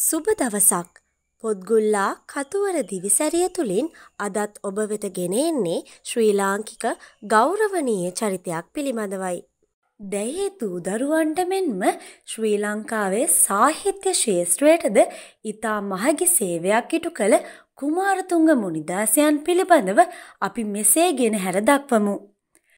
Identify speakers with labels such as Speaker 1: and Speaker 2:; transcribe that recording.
Speaker 1: සුබ දවසක් පොත්ගුල්ලා කතුවර දිවිසැරිය තුළින් අදත් ඔබ වෙත ගෙනෙන්නේ ශ්‍රී ලාංකික ගෞරවනීය චරිතයක් පිළිබඳවයි. දැයේ දූදරුවන්ට මෙන්ම ශ්‍රී ලංකාවේ සාහිත්‍ය ශේෂත්‍රයටද ඉතා මහගි සේවයක් ඉටු කළ කුමාරතුංග මුනිදාසයන් පිළිබඳව අපි මෙසේ ගෙන හැර දක්වමු.